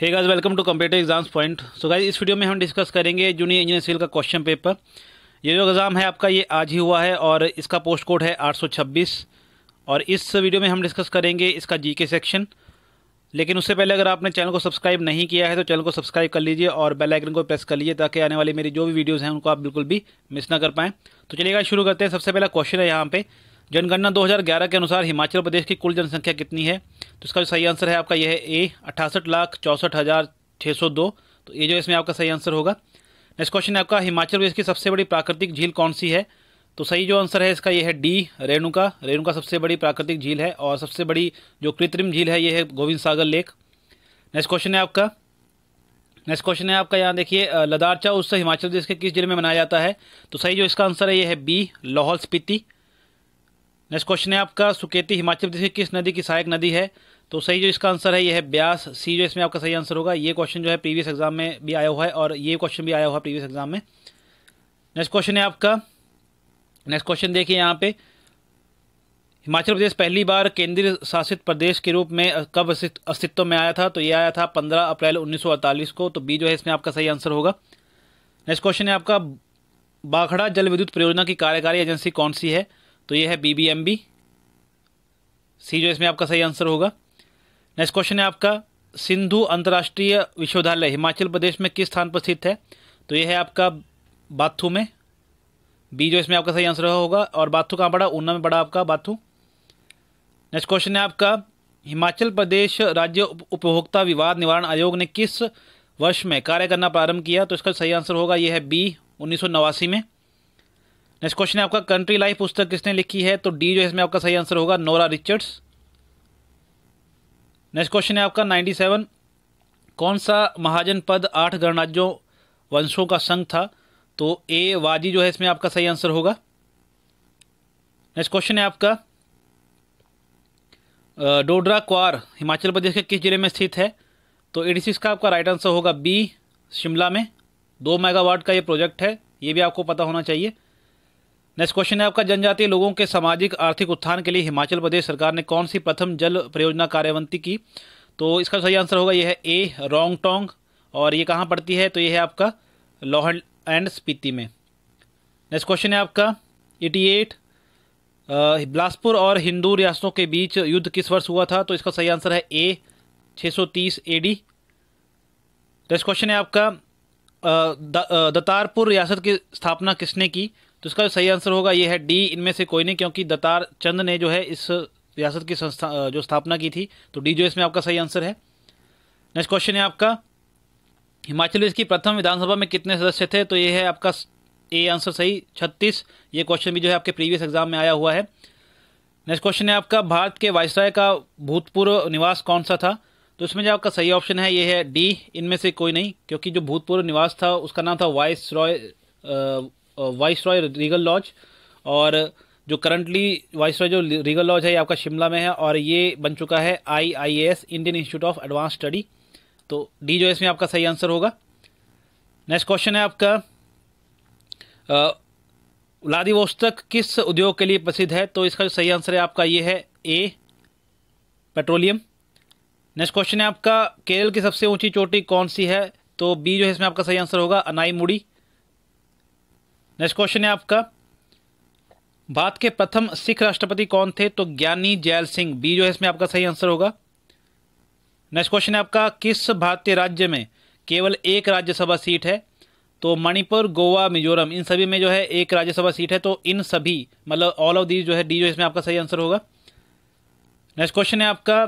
hey guys welcome to computer exams point so guys इस video में हम discuss करेंगे जूनियर इंजीनियर सिविल का क्वेश्चन पेपर ये जो एग्ज़ाम है आपका ये आज ही हुआ है और इसका पोस्ट कोड है 826 और इस वीडियो में हम डिस्कस करेंगे इसका जीके सेक्शन लेकिन उससे पहले अगर आपने चैनल को सब्सक्राइब नहीं किया है तो चैनल को सब्सक्राइब कर लीजिए और बेल आइकन को प्रेस कर लीजिए ताकि आने वाली मेरी जो भी वीडियोज़ हैं उनको आप बिल्कुल भी मिस ना कर पाएँ तो चलिएगा शुरू करते हैं सबसे पहला क्वेश्चन है यहाँ पर जनगणना 2011 के अनुसार हिमाचल प्रदेश की कुल जनसंख्या कितनी है तो इसका जो सही आंसर है आपका यह है ए अठासठ लाख चौंसठ हज़ार छः सौ दो तो ये जो इसमें आपका सही आंसर होगा नेक्स्ट क्वेश्चन है आपका हिमाचल प्रदेश की सबसे बड़ी प्राकृतिक झील कौन सी है तो सही जो आंसर है इसका यह है डी रेणुका रेणुका सबसे बड़ी प्राकृतिक झील है और सबसे बड़ी जो कृत्रिम झील है यह है Govind Sagar lake next question है आपका नेक्स्ट क्वेश्चन है आपका यहाँ देखिए लदारचा उत्सव हिमाचल प्रदेश के किस जिले में मनाया जाता है तो सही जो इसका आंसर है यह है B Lahaul Spiti next question है आपका सुकेती हिमाचल प्रदेश की किस नदी की सहायक नदी है तो सही जो इसका आंसर है यह है ब्यास सी जो इसमें आपका सही आंसर होगा ये क्वेश्चन जो है प्रीवियस एग्जाम में भी आया हुआ है और ये क्वेश्चन भी आया हुआ है प्रीवियस एग्जाम में नेक्स्ट क्वेश्चन है आपका नेक्स्ट क्वेश्चन देखिए यहाँ पे हिमाचल प्रदेश पहली बार केंद्रीय शासित प्रदेश के रूप में कब अस्तित्व में आया था तो ये आया था 15 अप्रैल 1948 को तो बी जो है इसमें आपका सही आंसर होगा नेक्स्ट क्वेश्चन है आपका बाखड़ा जल विद्युत परियोजना की कार्यकारी एजेंसी कौन सी है तो ये है बी सी जो इसमें आपका सही आंसर होगा नेक्स्ट क्वेश्चन है आपका सिंधु अंतर्राष्ट्रीय विश्वविद्यालय हिमाचल प्रदेश में किस स्थान पर स्थित है तो यह है आपका बाथू में बी जो इसमें आपका सही आंसर होगा और बाथू कहाँ पड़ा ऊना में पड़ा आपका बाथू नेक्स्ट क्वेश्चन है आपका हिमाचल प्रदेश राज्य उपभोक्ता विवाद निवारण आयोग ने किस वर्ष में कार्य करना प्रारंभ किया तो इसका सही आंसर होगा यह है बी उन्नीस में नेक्स्ट क्वेश्चन है आपका कंट्री लाइफ पुस्तक किसने लिखी है तो डी जो इसमें आपका सही आंसर होगा नोरा रिचर्ड्स नेक्स्ट क्वेश्चन है आपका 97 कौन सा महाजन पद आठ गणराज्यों वंशों का संघ था तो ए वादी जो है इसमें आपका सही आंसर होगा नेक्स्ट क्वेश्चन है आपका डोडरा क्वार हिमाचल प्रदेश के किस जिले में स्थित है तो एडी सिक्स का आपका राइट आंसर होगा बी शिमला में दो मेगावाट का ये प्रोजेक्ट है ये भी आपको पता होना चाहिए नेक्स्ट क्वेश्चन है आपका जनजातीय लोगों के सामाजिक आर्थिक उत्थान के लिए हिमाचल प्रदेश सरकार ने कौन सी प्रथम जल परियोजना कार्यवंती की तो इसका सही आंसर होगा यह है ए रोंगटोंग और ये कहाँ पड़ती है तो ये है आपका लोह एंड स्पीति में नेक्स्ट क्वेश्चन है आपका एटी एट बिलासपुर और हिंदू रियासतों के बीच युद्ध किस वर्ष हुआ था तो इसका सही आंसर है ए 630 एडी नेक्स्ट क्वेश्चन है आपका दतारपुर रियासत की स्थापना किसने की तो इसका जो सही आंसर होगा ये है डी इनमें से कोई नहीं क्योंकि दतार चंद ने जो है इस रियासत की संस्था जो स्थापना की थी तो डी जो इसमें आपका सही आंसर है नेक्स्ट क्वेश्चन है आपका हिमाचल प्रदेश की प्रथम विधानसभा में कितने सदस्य थे तो ये है आपका ए आंसर सही छत्तीस ये क्वेश्चन भी जो है आपके प्रीवियस एग्जाम में आया हुआ है नेक्स्ट क्वेश्चन है आपका भारत के वायसराय का भूतपूर्व निवास कौन सा था तो इसमें जो आपका सही ऑप्शन है ये है डी इनमें से कोई नहीं क्योंकि जो भूतपूर्व निवास था उसका नाम था viceroy viceroy regal lodge और जो करंटली वाइस रॉय जो रीगल लॉज है ये आपका शिमला में है और ये बन चुका है I I S Indian Institute of advance study तो डी जो इसमें आपका सही आंसर होगा नेक्स्ट क्वेश्चन है आपका व्लादिवोस्तक किस उद्योग के लिए प्रसिद्ध है तो इसका जो सही आंसर है आपका ये है ए पेट्रोलियम नेक्स्ट क्वेश्चन है आपका केरल की सबसे ऊंची चोटी कौन सी है तो बी जो है इसमें आपका सही आंसर होगा अनाई मुड़ी नेक्स्ट क्वेश्चन है आपका भारत के प्रथम सिख राष्ट्रपति कौन थे तो ज्ञानी जैल सिंह बी जो है इसमें आपका सही आंसर होगा नेक्स्ट क्वेश्चन है आपका किस भारतीय राज्य में केवल एक राज्यसभा सीट है तो मणिपुर गोवा मिजोरम इन सभी में जो है एक राज्यसभा सीट है तो इन सभी मतलब ऑल ऑफ दीज जो है डी जो इसमें आपका सही आंसर होगा नेक्स्ट क्वेश्चन है आपका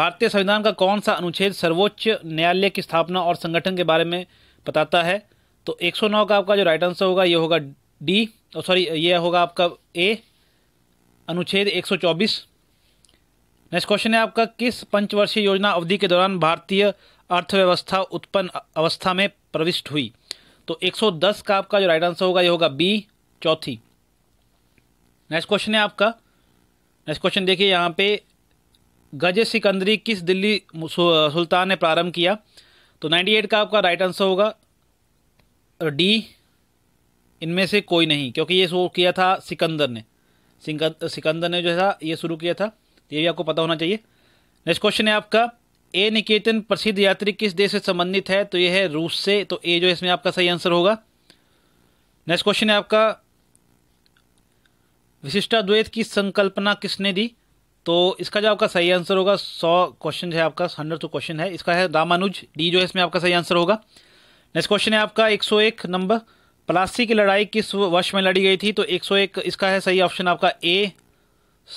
भारतीय संविधान का कौन सा अनुच्छेद सर्वोच्च न्यायालय की स्थापना और संगठन के बारे में बताता है तो 109 का आपका जो राइट आंसर होगा ये होगा डी और सॉरी ये होगा आपका ए अनुच्छेद 124 नेक्स्ट क्वेश्चन है आपका किस पंचवर्षीय योजना अवधि के दौरान भारतीय अर्थव्यवस्था उत्पन्न अवस्था में प्रविष्ट हुई तो 110 का आपका जो राइट आंसर होगा ये होगा बी चौथी नेक्स्ट क्वेश्चन है आपका नेक्स्ट क्वेश्चन देखिए यहाँ पे गज सिकंदरी किस दिल्ली सुल्तान ने प्रारंभ किया तो 98 का आपका राइट आंसर होगा डी इनमें से कोई नहीं क्योंकि ये शुरू किया था सिकंदर ने सिकंदर ने जो है ये शुरू किया था तो ये भी आपको पता होना चाहिए नेक्स्ट क्वेश्चन है आपका ए निकेतन प्रसिद्ध यात्री किस देश से संबंधित है तो ये है रूस से तो ए जो इसमें आपका सही आंसर होगा नेक्स्ट क्वेश्चन है आपका विशिष्टाद्वैत की संकल्पना किसने दी तो इसका जो आपका सही आंसर होगा सौ क्वेश्चन है आपका हंड्रेड तो क्वेश्चन है इसका है रामानुज डी जो है इसमें आपका सही आंसर होगा नेक्स्ट क्वेश्चन है आपका 101 नंबर प्लासी की लड़ाई किस वर्ष में लड़ी गई थी तो 101 इसका है सही ऑप्शन आपका ए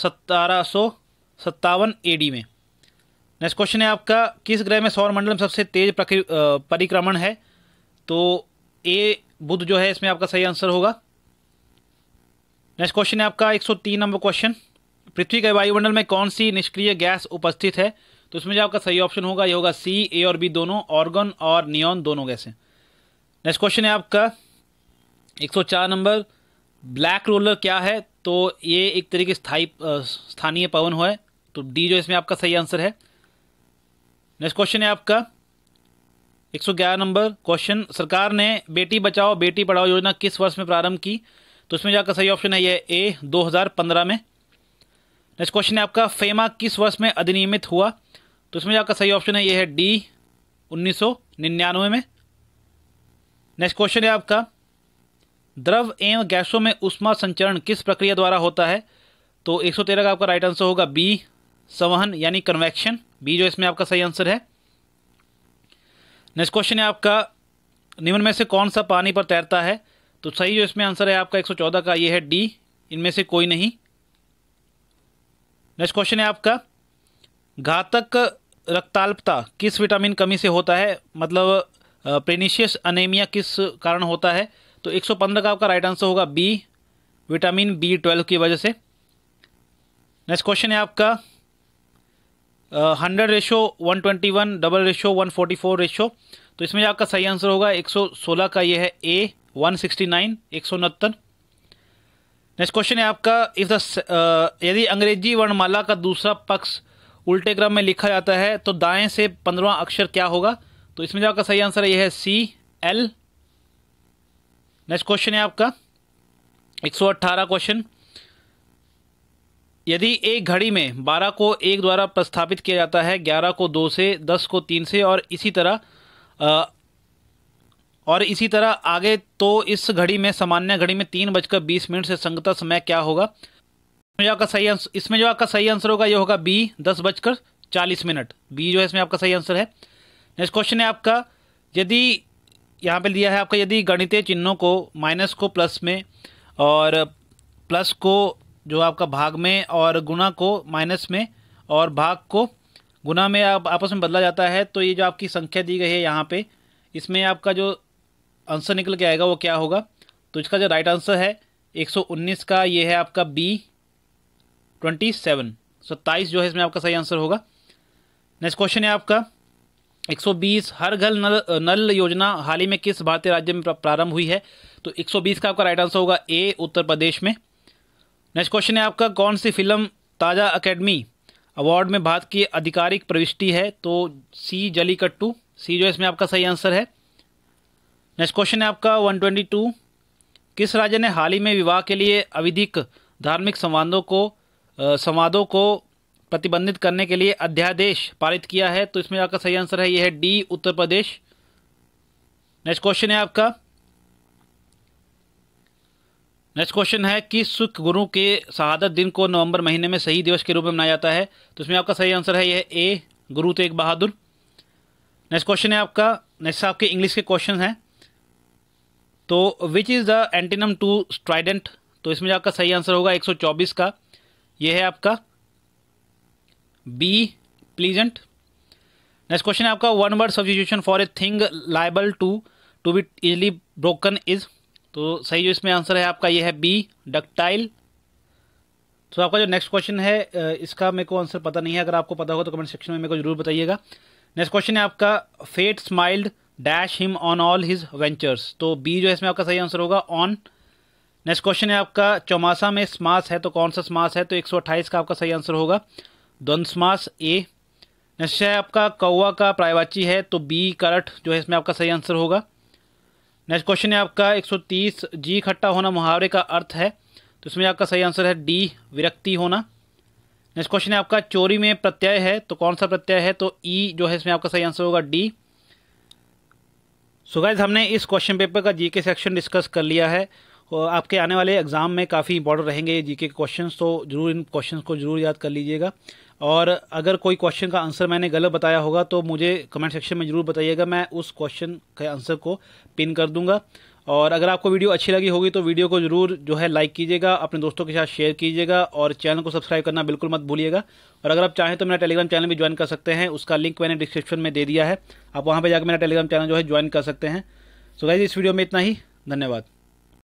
सतारह सौ सत्तावन ए में नेक्स्ट क्वेश्चन है आपका किस ग्रह में सौरमंडल में सबसे तेज परिक्रमण है तो ए बुध जो है इसमें आपका सही आंसर होगा नेक्स्ट क्वेश्चन है आपका 103 नंबर क्वेश्चन पृथ्वी के वायुमंडल में कौन सी निष्क्रिय गैस उपस्थित है तो इसमें जो आपका सही ऑप्शन होगा ये होगा सी ए और बी दोनों ऑर्गन और नियॉन दोनों गैसें नेक्स्ट क्वेश्चन है आपका 104 नंबर ब्लैक रोलर क्या है तो ये एक तरीके स्थायी स्थानीय पवन हो है तो डी जो इसमें आपका सही आंसर है नेक्स्ट क्वेश्चन है आपका 111 नंबर क्वेश्चन सरकार ने बेटी बचाओ बेटी पढ़ाओ योजना किस वर्ष में प्रारंभ की तो इसमें जो आपका सही ऑप्शन है ये ए 2015 में नेक्स्ट क्वेश्चन है आपका फेमा किस वर्ष में अधिनियमित हुआ तो इसमें जो आपका सही ऑप्शन है ये है डी उन्नीस में नेक्स्ट क्वेश्चन है आपका द्रव एवं गैसों में उष्मा संचरण किस प्रक्रिया द्वारा होता है तो 113 का आपका राइट आंसर होगा बी संवहन यानी कन्वेक्शन बी जो इसमें आपका सही आंसर है नेक्स्ट क्वेश्चन है आपका निम्न में से कौन सा पानी पर तैरता है तो सही जो इसमें आंसर है आपका 114 का ये है डी इनमें से कोई नहीं नेक्स्ट क्वेश्चन है आपका घातक रक्ताल्पता किस विटामिन कमी से होता है मतलब प्रेनिशियस अनेमिया किस कारण होता है तो 115 का आपका राइट आंसर होगा बी विटामिन बी ट्वेल्व की वजह से नेक्स्ट क्वेश्चन है आपका hundred ratio one twenty one double ratio one forty four ratio तो इसमें आपका सही आंसर होगा एक सौ सोलह का ये है ए वन सिक्सटी नाइन एक सौ उनहत्तर नेक्स्ट क्वेश्चन है आपका इफ द यदि अंग्रेजी वर्णमाला का दूसरा पक्ष उल्टे क्रम में लिखा जाता है तो दाएं से पंद्रवा अक्षर क्या होगा तो इसमें जो आपका सही आंसर यह है सी एल नेक्स्ट क्वेश्चन है आपका 118 क्वेश्चन यदि एक घड़ी में 12 को एक द्वारा प्रस्थापित किया जाता है 11 को दो से 10 को तीन से और इसी तरह आ, और इसी तरह आगे तो इस घड़ी में सामान्य घड़ी में तीन बजकर बीस मिनट से संगता समय क्या होगा इसमें जो आपका सही आंसर इसमें जो आपका सही आंसर होगा ये होगा बी दस बजकर चालीस मिनट बी जो है इसमें आपका सही आंसर है नेक्स्ट क्वेश्चन है आपका यदि यहाँ पे लिया है आपका यदि गणितीय चिन्हों को माइनस को प्लस में और प्लस को जो आपका भाग में और गुना को माइनस में और भाग को गुना में आप आपस में बदला जाता है तो ये जो आपकी संख्या दी गई है यहाँ पे इसमें आपका जो आंसर निकल के आएगा वो क्या होगा तो इसका जो राइट आंसर है 119 का ये है आपका बी 27 सत्ताईस जो है इसमें आपका सही आंसर होगा नेक्स्ट क्वेश्चन है आपका 120 हर घर नल नल योजना हाल ही में किस भारतीय राज्य में प्रारंभ हुई है तो 120 का आपका राइट आंसर होगा ए उत्तर प्रदेश में नेक्स्ट क्वेश्चन है आपका कौन सी फिल्म ताजा अकेडमी अवार्ड में भारत की आधिकारिक प्रविष्टि है तो सी जलीकट्टू सी जो इसमें आपका सही आंसर है नेक्स्ट क्वेश्चन है आपका 122 किस राज्य ने हाल ही में विवाह के लिए अविधिक धार्मिक संवादों को संवादों को प्रतिबंधित करने के लिए अध्यादेश पारित किया है तो इसमें आपका सही आंसर है यह है D Uttar Pradesh next question है आपका नेक्स्ट क्वेश्चन है कि सुख गुरु के शहादत दिन को नवंबर महीने में सही दिवस के रूप में मनाया जाता है तो इसमें आपका सही आंसर है यह ए गुरु तेग बहादुर नेक्स्ट क्वेश्चन है आपका नेक्स्ट आपके इंग्लिश के क्वेश्चन हैं तो which is the antonym to strident तो इसमें आपका सही आंसर होगा 124 का यह है आपका बी प्लीजेंट नेक्स्ट क्वेश्चन है आपका one word substitution for a thing liable to to be easily broken is तो सही जो इसमें आंसर है आपका ये है बी डक्टाइल तो आपका जो नेक्स्ट क्वेश्चन है इसका मेरे को आंसर पता नहीं है अगर आपको पता हो तो कमेंट सेक्शन में मेरे को जरूर बताइएगा नेक्स्ट क्वेश्चन है आपका fate smiled dash him on all his ventures तो बी जो है इसमें आपका सही आंसर होगा ऑन नेक्स्ट क्वेश्चन है आपका चौमासा में स्मास है तो कौन सा स्मास है तो 128 का आपका सही आंसर होगा द्वंसमास ए निश्चय आपका कौवा का प्रायवाची है तो बी करठ जो है इसमें आपका सही आंसर होगा नेक्स्ट क्वेश्चन है आपका 130 जी इकट्ठा होना मुहावरे का अर्थ है तो इसमें आपका सही आंसर है डी विरक्ति होना नेक्स्ट क्वेश्चन है आपका चोरी में प्रत्यय है तो कौन सा प्रत्यय है तो ई जो है इसमें आपका सही आंसर होगा डी सो गाइज हमने इस क्वेश्चन पेपर का जीके सेक्शन डिस्कस कर लिया है और आपके आने वाले एग्ज़ाम में काफ़ी इंपॉर्टेंट रहेंगे ये जीके क्वेश्चन तो ज़रूर इन क्वेश्चन को ज़रूर याद कर लीजिएगा और अगर कोई क्वेश्चन का आंसर मैंने गलत बताया होगा तो मुझे कमेंट सेक्शन में ज़रूर बताइएगा मैं उस क्वेश्चन के आंसर को पिन कर दूंगा और अगर आपको वीडियो अच्छी लगी होगी तो वीडियो को ज़रूर जो है लाइक कीजिएगा अपने दोस्तों के साथ शेयर कीजिएगा और चैनल को सब्सक्राइब करना बिल्कुल मत भूलिएगा और अगर आप चाहें तो मेरा टेलीग्राम चैनल भी ज्वाइन कर सकते हैं उसका लिंक मैंने डिस्क्रिप्शन में दे दिया है आप वहाँ पर जाकर मेरा टेलीग्राम चैनल जो है ज्वाइन कर सकते हैं सो so गाइज इस वीडियो में इतना ही धन्यवाद